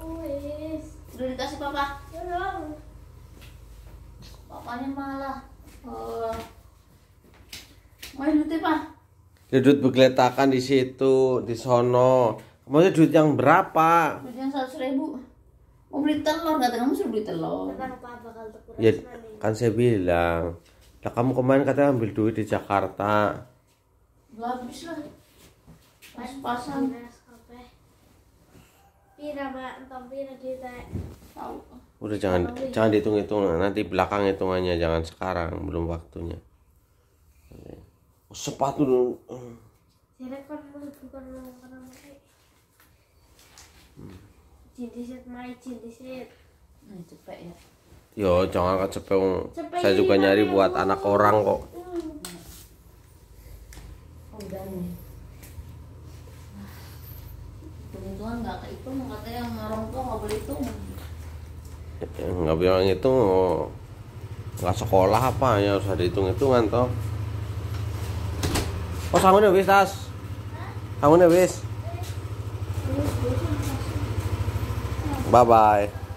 Udah dikasih papa? Papanya malah. Uh, mau ya, duit pak? Dudut bergeletakan di situ, di sono. Maksudnya duit yang berapa? Duit yang seratus ribu. Mau beli telur, kata kamu suruh beli telur. ya, kan saya bilang. Lah kamu kemarin katanya ambil duit di Jakarta. Lah habis lah. Pas-pasan. Iya, Udah jangan jangan dihitung-hitung nanti belakang hitungannya jangan sekarang belum waktunya. Oh, sepatu dulu. Kan hmm. nah, ya. Yo jangan angkat Saya juga nyari buat anak orang kok. Hmm. Nah. Udah nggak kehitung katanya sama orang tua nggak boleh hitung ya, nggak bilang itu nggak sekolah apa ya harus ada hitung hitungan toh oh sangun ya wis tas sangun ya wis bye bye